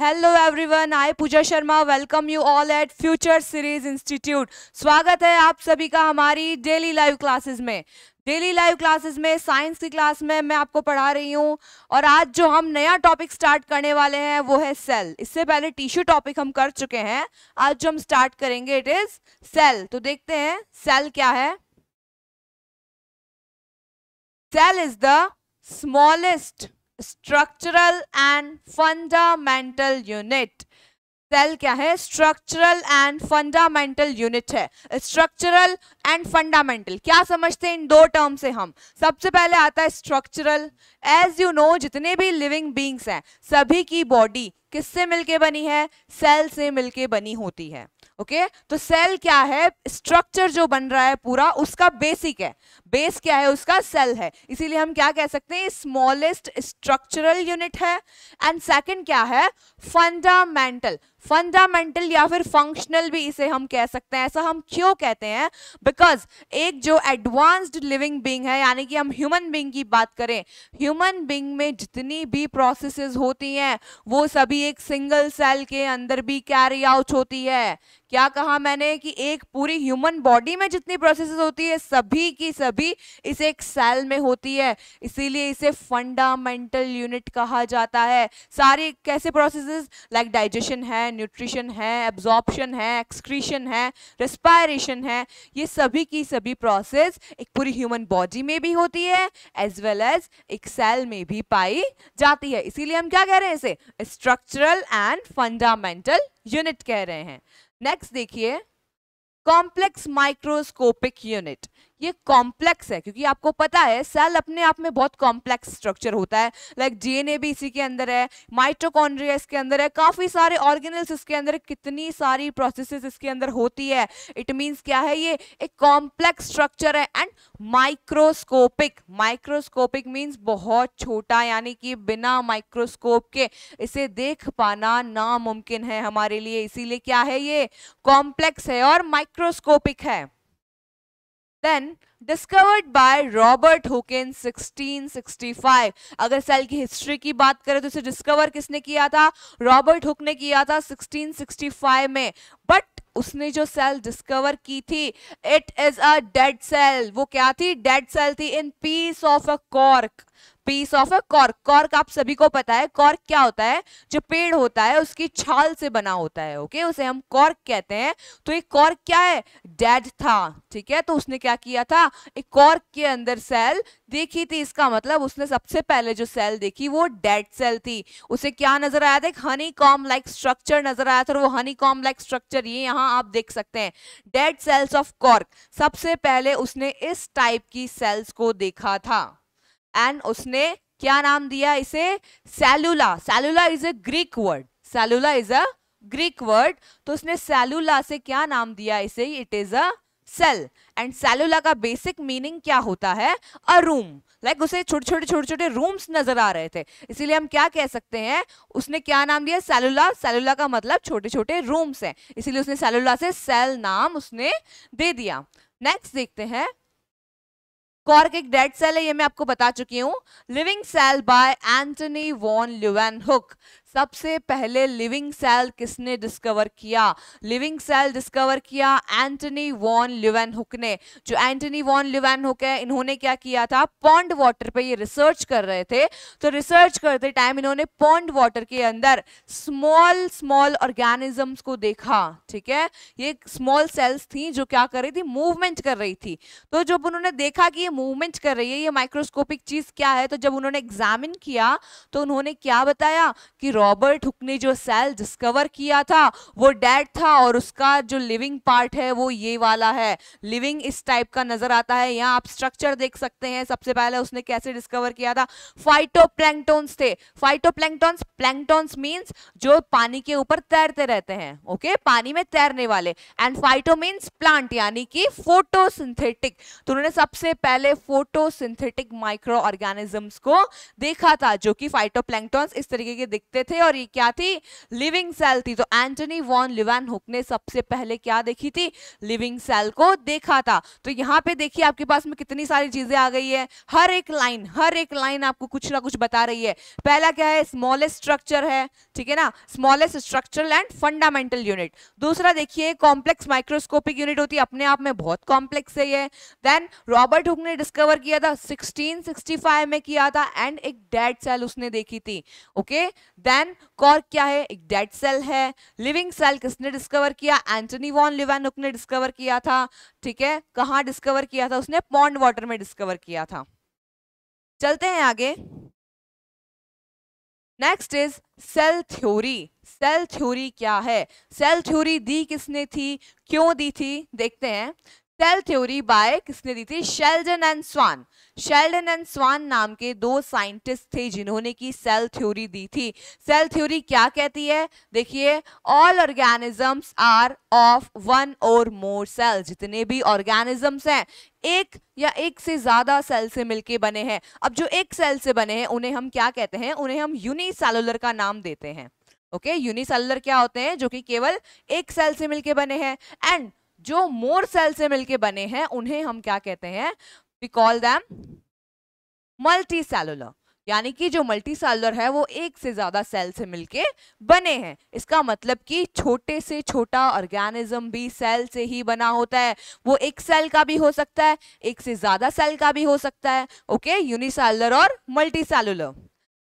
Hello everyone I Pooja Sharma welcome you all at future series institute स्वागत है आप सभी का हमारी डेली लाइव क्लासेस में डेली लाइव क्लासेस में साइंस की क्लास में मैं आपको पढ़ा रही हूँ और आज जो हम नया टॉपिक स्टार्ट करने वाले हैं वो है सेल इससे पहले टिश्यू टॉपिक हम कर चुके हैं आज जो हम स्टार्ट करेंगे इट इज सेल तो देखते हैं सेल क्या है cell is the smallest structural and fundamental unit cell क्या है स्ट्रक्चरल एंड फंडामेंटल यूनिट है स्ट्रक्चरल एंड फंडामेंटल क्या समझते हैं इन दो टर्म से हम सबसे पहले आता है स्ट्रक्चरल एज यू नो जितने भी लिविंग बींग्स हैं सभी की बॉडी किससे मिलके बनी है सेल से मिलके बनी होती है ओके okay? तो सेल क्या है स्ट्रक्चर जो बन रहा है पूरा उसका बेसिक है बेस क्या है उसका सेल है इसीलिए हम क्या कह सकते हैं स्मॉलेस्ट स्ट्रक्चरल यूनिट है एंड सेकंड क्या है फंडामेंटल फंडामेंटल या फिर फंक्शनल भी इसे हम कह सकते हैं ऐसा हम क्यों कहते हैं बिकॉज एक जो एडवांस्ड लिविंग बींग है यानी कि हम ह्यूमन बींग की बात करें ह्यूमन बींग में जितनी भी प्रोसेस होती हैं वो सभी एक सिंगल सेल के अंदर भी कैरी आउट होती है क्या कहा मैंने कि एक पूरी ह्यूमन बॉडी में जितनी प्रोसेस होती है सभी की सभी इसे एक सेल में होती है इसीलिए इसे फंडामेंटल यूनिट कहा जाता है सारी कैसे प्रोसेस लाइक डाइजेशन है न्यूट्रिशन है एब्जॉर्प्शन है एक्सक्रीशन है रेस्पायरेशन है ये सभी की सभी प्रोसेस एक पूरी ह्यूमन बॉडी में भी होती है एज वेल एज एक सेल में भी पाई जाती है इसीलिए हम क्या कह रहे हैं इसे स्ट्रक्चरल एंड फंडामेंटल यूनिट कह रहे हैं नेक्स्ट देखिए कॉम्प्लेक्स माइक्रोस्कोपिक यूनिट ये कॉम्प्लेक्स है क्योंकि आपको पता है सेल अपने आप में बहुत कॉम्प्लेक्स स्ट्रक्चर होता है लाइक like डीएनए भी इसी के अंदर है माइट्रोकॉन्ड्रिया इसके अंदर है काफ़ी सारे ऑर्गेनल्स इसके अंदर कितनी सारी प्रोसेसेस इसके अंदर होती है इट मीन्स क्या है ये एक कॉम्प्लेक्स स्ट्रक्चर है एंड माइक्रोस्कोपिक माइक्रोस्कोपिक मीन्स बहुत छोटा यानी कि बिना माइक्रोस्कोप के इसे देख पाना नामुमकिन है हमारे लिए इसीलिए क्या है ये कॉम्प्लेक्स है और माइक्रोस्कोपिक है discovered by robert hooke in 1665 अगर सेल की हिस्ट्री की बात करें तो इसे डिस्कवर किसने किया था रॉबर्ट हुक ने किया था 1665 में बट उसने जो सेल डिस्कवर की थी it is a dead cell वो क्या थी डेड सेल थी in piece of a cork piece of a cork cork आप सभी को पता है कॉर्क क्या होता है जो पेड़ होता है उसकी छाल से बना होता है ओके उसे हम कॉर्क कहते हैं तो एक कॉर्क क्या है डेड था ठीक है तो उसने क्या किया था एक कॉर्क के अंदर सेल देखी थी इसका मतलब उसने सबसे पहले जो सेल देखी वो डेड सेल थी उसे क्या नजर आया था एक हनी कॉम लाइक स्ट्रक्चर नजर आया था वो हनी कॉम लाइक स्ट्रक्चर ये यहाँ आप देख सकते हैं डेड सेल्स ऑफ कॉर्क सबसे पहले उसने इस टाइप की सेल्स को देखा था एंड उसने क्या नाम दिया इसे cellula cellula is a Greek word cellula is a Greek word तो उसने सेलुला से क्या नाम दिया इसे it is a cell and cellula का बेसिक मीनिंग क्या होता है अ रूम लाइक उसे छोटे छोटे छोटे छोटे रूम्स नजर आ रहे थे इसीलिए हम क्या कह सकते हैं उसने क्या नाम दिया सेलुला सेलुला का मतलब छोटे छोटे रूम्स हैं इसीलिए उसने सेलुला से सेल नाम उसने दे दिया नेक्स्ट देखते हैं कॉर्क एक डेड सेल है ये मैं आपको बता चुकी हूँ living cell by Antony van Leeuwenhoek सबसे पहले लिविंग सेल किसने डिस्कवर किया लिविंग सेल डिस्कवर किया एंटनी वॉन लिवेन हुक ने जो एंटनी वॉन लिवेन हुक है इन्होंने क्या किया था पॉन्ड वाटर पे ये रिसर्च कर रहे थे तो रिसर्च करते टाइम इन्होंने पॉन्ड वाटर के अंदर स्मॉल स्मॉल ऑर्गेनिजम्स को देखा ठीक है ये स्मॉल सेल्स थी जो क्या कर रही थी मूवमेंट कर रही थी तो जब उन्होंने देखा कि ये मूवमेंट कर रही है ये माइक्रोस्कोपिक चीज क्या है तो जब उन्होंने एग्जामिन किया तो उन्होंने क्या बताया कि रॉबर्ट हुक ने जो सेल डिस्कवर किया था वो डेड था और उसका जो लिविंग पार्ट है वो ये वाला है लिविंग इस टाइप का नजर आता है यहाँ आप स्ट्रक्चर देख सकते हैं सबसे पहले उसने कैसे डिस्कवर किया था फाइटोप्लैंक्टोन्स थे फाइटो प्लैंगटोन्स प्लैंगटोन्स मीन्स जो पानी के ऊपर तैरते रहते हैं ओके okay? पानी में तैरने वाले एंड फाइटो मीन्स प्लांट यानी कि फोटो सिंथेटिक तो उन्होंने सबसे पहले फोटो सिंथेटिक माइक्रो ऑर्गेनिजम्स को देखा था जो कि फाइटोप्लैंक्टोन्स इस तरीके के दिखते थे थे और ये क्या थी लिविंग सेल थी तो एंटनी वॉन लिवान हुक ने सबसे पहले क्या देखी थी लिविंग सेल को देखा था तो यहाँ पे देखिए आपके पास में कितनी सारी चीजें आ गई है हर एक लाइन हर एक लाइन आपको कुछ ना कुछ बता रही है पहला क्या है स्मॉलेस्ट स्ट्रक्चर है ठीक है ना smallest structural and fundamental unit दूसरा देखिए कॉम्प्लेक्स माइक्रोस्कोपिक यूनिट होती है अपने आप में बहुत कॉम्प्लेक्स है ये देन रॉबर्ट हुक ने डिस्कवर किया था 1665 में किया था एंड एक डेड सेल उसने देखी थी okay okay? Then then cork क्या है एक डेड सेल है लिविंग सेल किसने डिस्कवर किया एंटनी वॉन लिवानुक ने डिस्कवर किया था ठीक है कहाँ डिस्कवर किया था उसने पॉन्ड वाटर में डिस्कवर किया था चलते हैं आगे next is cell theory cell theory क्या है सेल थ्योरी दी किसने थी क्यों दी थी देखते हैं सेल थ्योरी बाय किसने दी थी Schleiden and Schwann Schleiden and Schwann नाम के दो साइंटिस्ट थे जिन्होंने की सेल थ्योरी दी थी सेल थ्योरी क्या कहती है देखिए all organisms are of one और मोर सेल जितने भी ऑर्गेनिजम्स हैं एक या एक से ज़्यादा सेल से मिलके बने हैं अब जो एक सेल से बने हैं उन्हें हम क्या कहते हैं उन्हें हम यूनिसेलुलर का नाम देते हैं ओके okay? यूनिसेलुलर क्या होते हैं जो कि केवल एक सेल से मिलके बने हैं एंड जो मोर सेल से मिलके बने हैं उन्हें हम क्या कहते हैं we call them multicellular यानी कि जो मल्टी सेलुलर है वो एक से ज़्यादा सेल से मिलके बने हैं इसका मतलब कि छोटे से छोटा ऑर्गेनिज्म भी सेल से ही बना होता है वो एक सेल का भी हो सकता है एक से ज़्यादा सेल का भी हो सकता है ओके यूनिसेलुलर और multicellular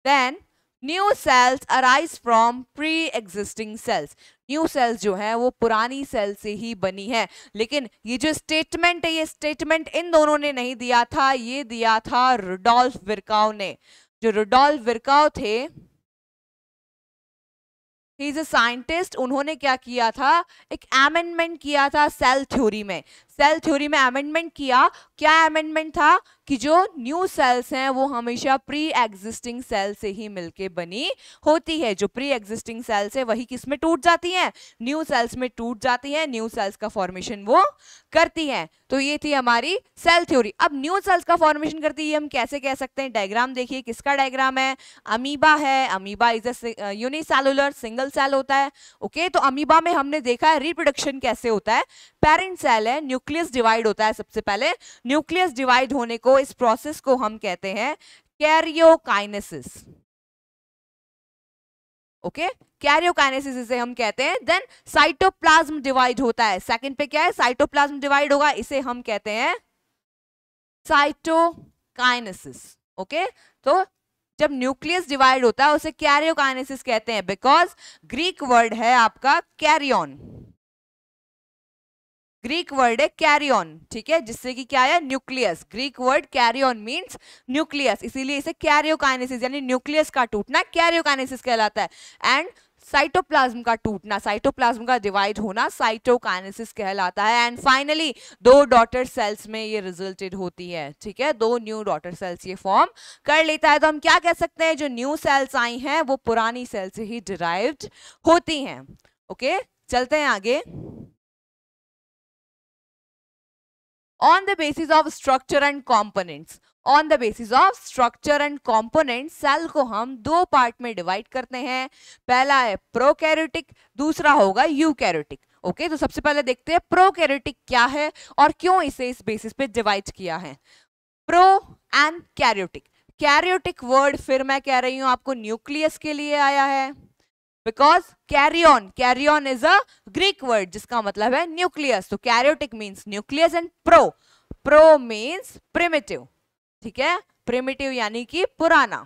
then new cells arise from pre existing cells new cells जो है वो पुरानी सेल से ही बनी है लेकिन ये जो स्टेटमेंट है ये स्टेटमेंट इन दोनों ने नहीं दिया था ये दिया था रुडोल्फ विरकाव ने जो रुडोल्फ विरकाव थे इज अ साइंटिस्ट उन्होंने क्या किया था एक अमेंडमेंट किया था सेल थ्योरी में सेल थ्योरी में अमेंडमेंट किया क्या अमेंडमेंट था कि जो न्यू सेल्स हैं वो हमेशा प्री एग्जिस्टिंग सेल से ही मिलके बनी होती है जो प्री एग्जिस्टिंग सेल्स है वही किस में टूट जाती हैं न्यू सेल्स में टूट जाती है न्यू सेल्स का फॉर्मेशन वो करती हैं तो ये थी हमारी सेल थ्योरी अब न्यू सेल्स का फॉर्मेशन करती है हम कैसे कह सकते हैं डायग्राम देखिए किसका डायग्राम है अमीबा है amoeba is a unicellular single cell होता है ओके तो अमीबा में हमने देखा है रिप्रोडक्शन कैसे होता है पेरेंट सेल है न्यूक्लियस डिवाइड होता है सबसे पहले न्यूक्लियस डिवाइड होने को इस प्रोसेस को हम कहते हैं कैरियोकाइनेसिस ओके कैरियोकाइनेसिस इसे हम कहते हैं देन साइटोप्लाज्म डिवाइड होता है सेकंड पे क्या है साइटोप्लाज्म डिवाइड होगा इसे हम कहते हैं साइटोकाइनेसिस ओके तो जब न्यूक्लियस डिवाइड होता है उसे कैरियोकाइनेसिस कहते हैं बिकॉज ग्रीक वर्ड है आपका कैरियन ग्रीक वर्ड है कैरियन ठीक है जिससे कि क्या आया nucleus Greek word karyon means nucleus इसीलिए इसे कैरियोकाइनेसिस यानी न्यूक्लियस का टूटना कैरियोकाइनेसिस कहलाता है एंड साइटोप्लाज्म का टूटना साइटोप्लाज्म का डिवाइड होना साइटोकाइनेसिस कहलाता है एंड फाइनली दो डॉटर सेल्स में ये रिजल्टेड होती है ठीक है दो न्यू डॉटर सेल्स ये फॉर्म कर लेता है तो हम क्या कह सकते हैं जो न्यू सेल्स आई हैं वो पुरानी सेल्स से ही डिराइव्ड होती हैं ओके चलते हैं आगे on the basis of structure and components on the basis of structure and component cell को हम दो पार्ट में डिवाइड करते हैं पहला है प्रो प्रोकैरियोटिक दूसरा होगा यू यूकैरियोटिक ओके तो सबसे पहले देखते हैं प्रो प्रोकैरियोटिक क्या है और क्यों इसे इस बेसिस पे डिवाइड किया है pro and karyotic karyotic word फिर मैं कह रही हूँ आपको न्यूक्लियस के लिए आया है because karyon karyon is a Greek word जिसका मतलब है न्यूक्लियस तो karyotic means nucleus and pro pro means primitive ठीक है प्रिमिटिव यानी कि पुराना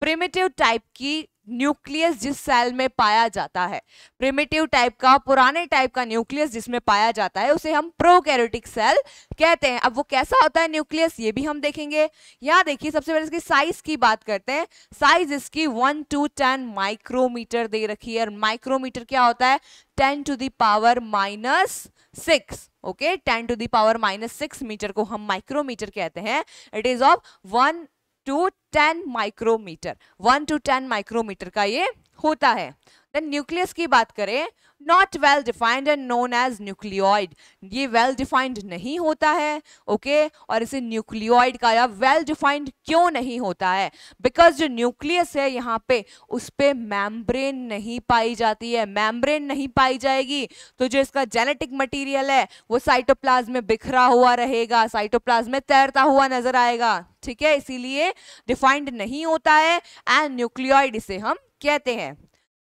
प्रिमिटिव टाइप की न्यूक्लियस जिस सेल में पाया जाता है प्रिमिटिव टाइप का पुराने टाइप का न्यूक्लियस जिसमें पाया जाता है उसे हम प्रोकैरियोटिक सेल कहते हैं अब वो कैसा होता है न्यूक्लियस ये भी हम देखेंगे यहाँ देखिए सबसे पहले इसकी साइज की बात करते हैं साइज इसकी वन टू टेन माइक्रोमीटर दे रखी है और माइक्रोमीटर क्या होता है ten to the power minus six okay ten to the power minus six metre को हम माइक्रोमीटर कहते हैं it is of one to ten micrometre one to ten micrometre का ये होता है देन न्यूक्लियस की बात करें not well defined and known as nucleoid ये वेल well डिफाइंड नहीं होता है ओके okay? और इसे न्यूक्लियोइड का या वेल well डिफाइंड क्यों नहीं होता है बिकॉज जो न्यूक्लियस है यहाँ पे उस पर मैम्ब्रेन नहीं पाई जाती है मैम्ब्रेन नहीं पाई जाएगी तो जो इसका जेनेटिक मटीरियल है वो साइटोप्लाज में बिखरा हुआ रहेगा साइटोप्लाज में तैरता हुआ नजर आएगा ठीक है इसीलिए डिफाइंड नहीं होता है एंड न्यूक्लियोइड इसे हम कहते हैं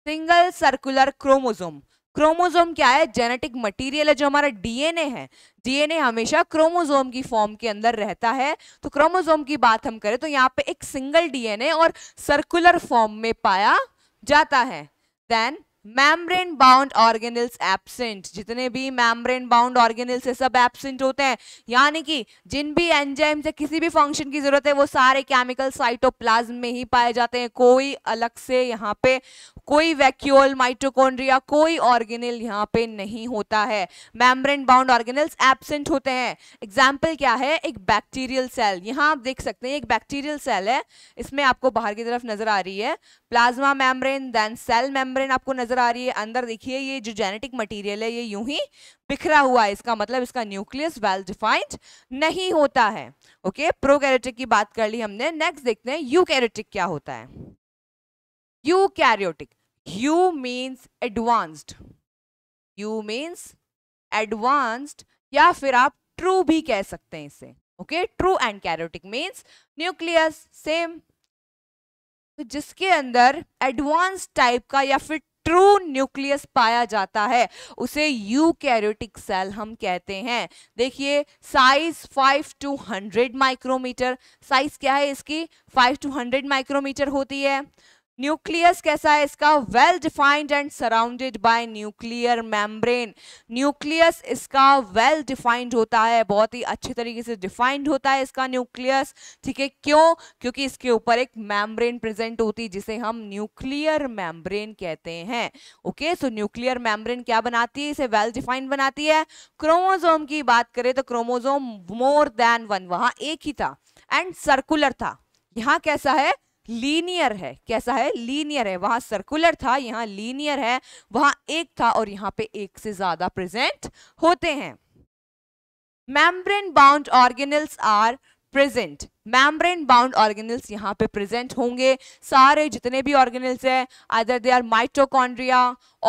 सिंगल सर्कुलर क्रोमोजोम क्रोमोजोम क्या है जेनेटिक मटेरियल है जो हमारा डीएनए है डीएनए हमेशा क्रोमोजोम की फॉर्म के अंदर रहता है तो क्रोमोजोम की बात हम करें तो यहाँ पे एक सिंगल डीएनए और सर्कुलर फॉर्म में पाया जाता है then membrane bound organelles absent जितने भी मैमब्रेन बाउंड ऑर्गेनल्स है सब एबसेंट होते हैं यानी कि जिन भी एंजाइम से किसी भी फंक्शन की जरूरत है वो सारे केमिकल साइटोप्लाज्म में ही पाए जाते हैं कोई अलग से यहाँ पे कोई वैक्यूल माइटोकॉन्ड्रिया कोई ऑर्गेनल यहाँ पे नहीं होता है मैमब्रेन बाउंड ऑर्गेनल्स एबसेंट होते हैं एग्जाम्पल क्या है एक बैक्टीरियल सेल यहाँ आप देख सकते हैं एक बैक्टीरियल सेल है इसमें आपको बाहर की तरफ नजर आ रही है plasma membrane then cell membrane आपको नजर नजर आ रही है अंदर देखिए ये जो जेनेटिक मटेरियल है ये यूं ही बिखरा हुआ है इसका मतलब इसका न्यूक्लियस वेल डिफाइंड नहीं होता है ओके प्रोकैरियोटिक की बात कर ली हमने नेक्स्ट देखते हैं यूकैरियोटिक क्या होता है eu karyotic eu means advanced eu means advanced या फिर आप ट्रू भी कह सकते हैं इसे okay true and karyotic means nucleus same तो जिसके अंदर एडवांस टाइप का या फिर ट्रू न्यूक्लियस पाया जाता है उसे यूकैरियोटिक सेल हम कहते हैं देखिए साइज 5 टू 100 माइक्रोमीटर साइज क्या है इसकी 5 टू 100 माइक्रोमीटर होती है न्यूक्लियस कैसा है इसका well defined and surrounded by nuclear membrane nucleus इसका वेल well डिफाइंड होता है बहुत ही अच्छे तरीके से डिफाइंड होता है इसका न्यूक्लियस ठीक है क्यों क्योंकि इसके ऊपर एक मैम्ब्रेन प्रेजेंट होती है जिसे हम न्यूक्लियर मेम्ब्रेन कहते हैं ओके सो न्यूक्लियर मैम्ब्रेन क्या बनाती है इसे वेल well डिफाइंड बनाती है क्रोमोजोम की बात करें तो क्रोमोजोम मोर देन वन वहां एक ही था एंड सर्कुलर था यहाँ कैसा है लीनियर है कैसा है लीनियर है वहां सर्कुलर था यहाँ लीनियर है वहां एक था और यहाँ पे एक से ज़्यादा प्रेजेंट होते हैं membrane bound organelles are present membrane bound organelles यहाँ पे प्रेजेंट होंगे सारे जितने भी ऑर्गेनल्स हैं आदर दे आर माइटोकॉन्ड्रिया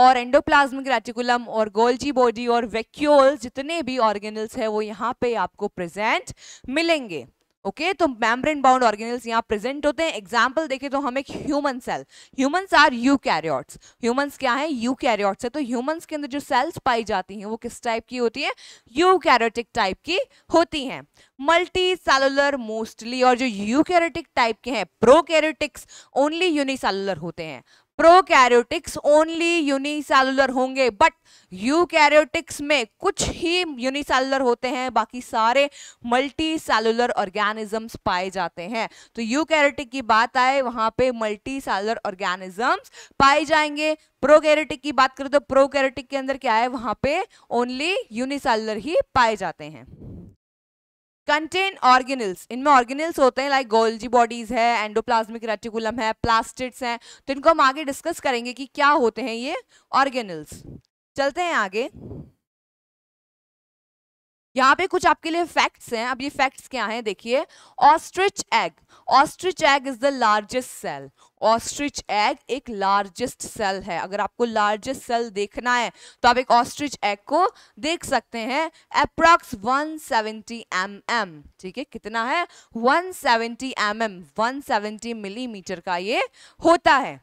और एंडोप्लाज्मिक रेटिकुलम और गोल्जी बॉडी और वैक्यूल्स जितने भी ऑर्गेनल्स हैं वो यहाँ पे आपको प्रेजेंट मिलेंगे ओके okay, तो मेम्ब्रेन बाउंड ऑर्गेनल्स यहाँ प्रेजेंट होते हैं एग्जाम्पल देखें तो हम एक human cell humans are eukaryotes humans क्या है यू कैरियॉट्स है तो ह्यूमंस के अंदर जो सेल्स पाई जाती हैं वो किस टाइप की होती है यू कैरोटिक टाइप की होती हैं मल्टी सेलुलर मोस्टली और जो यू कैरोटिक टाइप के हैं प्रो कैरोटिक्स ओनली यूनिसेलुलर होते हैं प्रोकैरियोटिक्स ओनली यूनिसेलुलर होंगे बट यूकैरियोटिक्स में कुछ ही यूनिसेलुलर होते हैं बाकी सारे मल्टी सेलुलर ऑर्गेनिजम्स पाए जाते हैं तो यूकैरियोटिक की बात आए वहां पे मल्टी सेलुलर ऑर्गेनिजम्स पाए जाएंगे प्रोकैरियोटिक की बात करें तो प्रोकैरियोटिक के अंदर क्या है वहां पे ओनली यूनिसेलुलर ही पाए जाते हैं कंटेन ऑर्गेनल्स इनमें ऑर्गेनल्स होते हैं लाइक गोल्जी बॉडीज है एंडोप्लाज्मिक रेटिकुलम है प्लास्टिड्स हैं तो इनको हम आगे डिस्कस करेंगे कि क्या होते हैं ये ऑर्गेनल्स चलते हैं आगे यहाँ पे कुछ आपके लिए फैक्ट्स हैं अब ये फैक्ट्स क्या हैं देखिए ostrich egg ostrich egg is the largest cell ostrich egg एक लार्जेस्ट सेल है अगर आपको लार्जेस्ट सेल देखना है तो आप एक ऑस्ट्रिच एग को देख सकते हैं अप्रॉक्स 170 सेवेंटी mm, ठीक है कितना है 170 सेवेंटी mm, 170 मिलीमीटर mm का ये होता है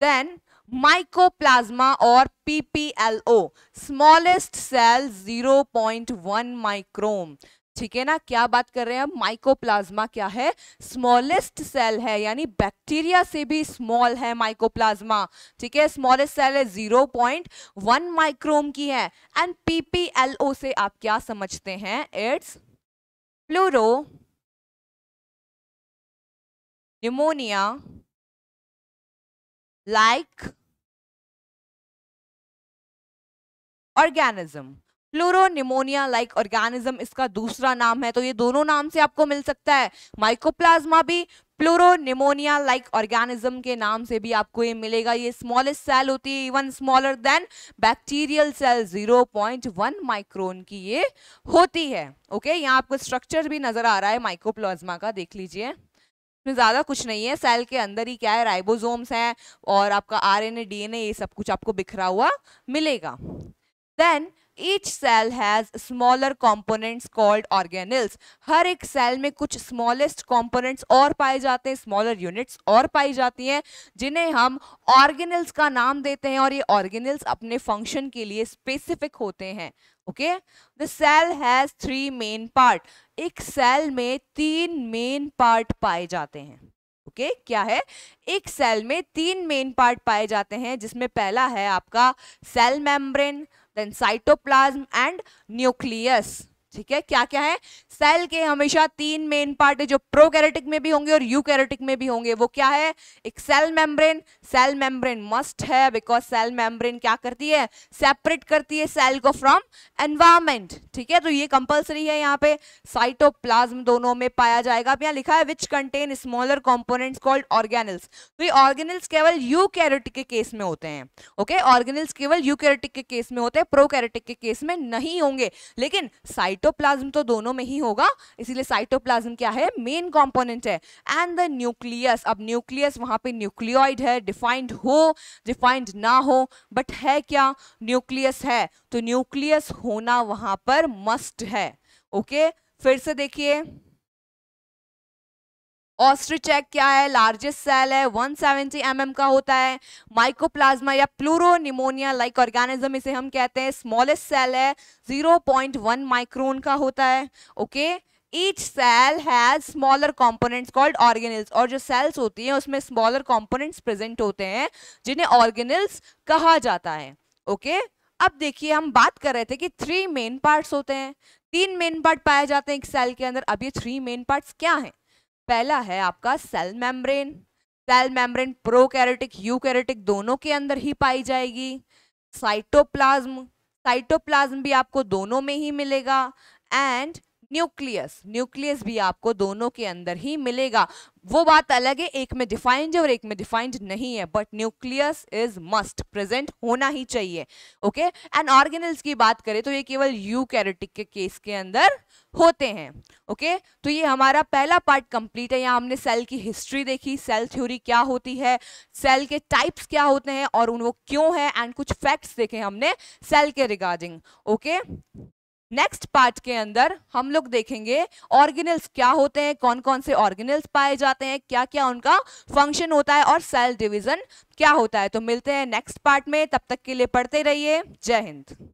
देन माइकोप्लाज्मा और पीपीएलओ स्मॉलेस्ट सेल 0.1 माइक्रोम ठीक है ना क्या बात कर रहे हैं हम माइकोप्लाज्मा क्या है स्मॉलेस्ट सेल है यानी बैक्टीरिया से भी स्मॉल है माइकोप्लाज्मा ठीक है स्मॉलेस्ट सेल है जीरो पॉइंट वन माइक्रोम की है एंड पीपीएलओ से आप क्या समझते हैं it's pleuro pneumonia organism pleuro pneumonia like organism इसका दूसरा नाम है तो ये दोनों नाम से आपको मिल सकता है माइकोप्लाज्मा भी निमोनिया लाइक ऑर्गेनिज्म के नाम से भी आपको ये मिलेगा ये स्मॉलेस्ट सेल होती है even smaller than bacterial cell 0.1 micron की ये होती है ओके यहाँ आपको स्ट्रक्चर भी नजर आ रहा है माइकोप्लाज्मा का देख लीजिए इसमें ज़्यादा कुछ नहीं है सेल के अंदर ही क्या है राइबोसोम्स हैं और आपका आरएनए डीएनए ये सब कुछ आपको बिखरा हुआ मिलेगा then each cell has smaller components called organelles हर एक सेल में कुछ स्मॉलेस्ट कॉम्पोनेंट्स और पाए जाते हैं स्मॉलर यूनिट्स और पाई जाती हैं जिन्हें हम ऑर्गेनिल्स का नाम देते हैं और ये ऑर्गेनिल्स अपने फंक्शन के लिए स्पेसिफिक होते हैं okay the cell has three main part एक सेल में तीन मेन पार्ट पाए जाते हैं ओके okay, क्या है एक सेल में तीन मेन पार्ट पाए जाते हैं जिसमें पहला है आपका cell membrane then cytoplasm and nucleus ठीक है क्या क्या है सेल के हमेशा तीन मेन पार्ट है जो प्रोकैरेटिक में भी होंगे और यूकैरेटिक में भी होंगे वो क्या है एक cell membrane cell membrane must है बिकॉज सेल मेम्ब्रेन क्या करती है सेपरेट करती है सेल को फ्रॉम एनवायरमेंट ठीक है तो ये कंपलसरी है यहाँ पे साइटोप्लाज्म दोनों में पाया जाएगा अब यहाँ लिखा है which contain smaller components called organelles तो ये ऑर्गेनल्स केवल यू के केस में होते हैं ओके ऑर्गेनल्स केवल यू के केस में होते हैं प्रोकैरेटिक के केस में नहीं होंगे लेकिन साइटो साइटोप्लाज्म तो दोनों में ही होगा इसीलिए साइटोप्लाज्म क्या है मेन कॉम्पोनेंट है एंड द न्यूक्लियस अब न्यूक्लियस वहां पे न्यूक्लियोइड है डिफाइंड हो डिफाइंड ना हो बट है क्या न्यूक्लियस है तो न्यूक्लियस होना वहां पर मस्ट है ओके okay? फिर से देखिए ऑस्ट्रिच एग क्या है लार्जेस्ट सेल है 170 सेवेंटी mm का होता है माइकोप्लाज्मा या प्लूरो निमोनिया लाइक ऑर्गेनिज्म इसे हम कहते हैं स्मॉलेस्ट सेल है 0.1 माइक्रोन का होता है okay each cell has smaller components called organelles और जो सेल्स होती हैं उसमें स्मॉलर कॉम्पोनेंट्स प्रेजेंट होते हैं जिन्हें ऑर्गेनिल्स कहा जाता है ओके okay? अब देखिए हम बात कर रहे थे कि थ्री मेन पार्ट्स होते हैं तीन मेन पार्ट पाए जाते हैं एक सेल के अंदर अब ये थ्री मेन पार्ट्स क्या हैं पहला है आपका cell membrane cell membrane prokaryotic eukaryotic दोनों के अंदर ही पाई जाएगी साइटोप्लाज्म साइटोप्लाज्म भी आपको दोनों में ही मिलेगा एंड न्यूक्लियस न्यूक्लियस भी आपको दोनों के अंदर ही मिलेगा वो बात अलग है एक में डिफाइंड है और एक में डिफाइंड नहीं है but nucleus is must present होना ही चाहिए ओके एंड ऑर्गेनल्स की बात करें तो ये केवल यू के केस के अंदर होते हैं ओके okay? तो ये हमारा पहला पार्ट कंप्लीट है यहाँ हमने सेल की हिस्ट्री देखी सेल थ्योरी क्या होती है सेल के टाइप्स क्या होते हैं और उन वो क्यों है एंड कुछ फैक्ट्स देखे हमने सेल के regarding okay okay? Next part के अंदर हम लोग देखेंगे ऑर्गेनल्स क्या होते हैं कौन कौन से ऑर्गेनल्स पाए जाते हैं क्या क्या उनका फंक्शन होता है और सेल डिवीजन क्या होता है तो मिलते हैं नेक्स्ट पार्ट में तब तक के लिए पढ़ते रहिए जय हिंद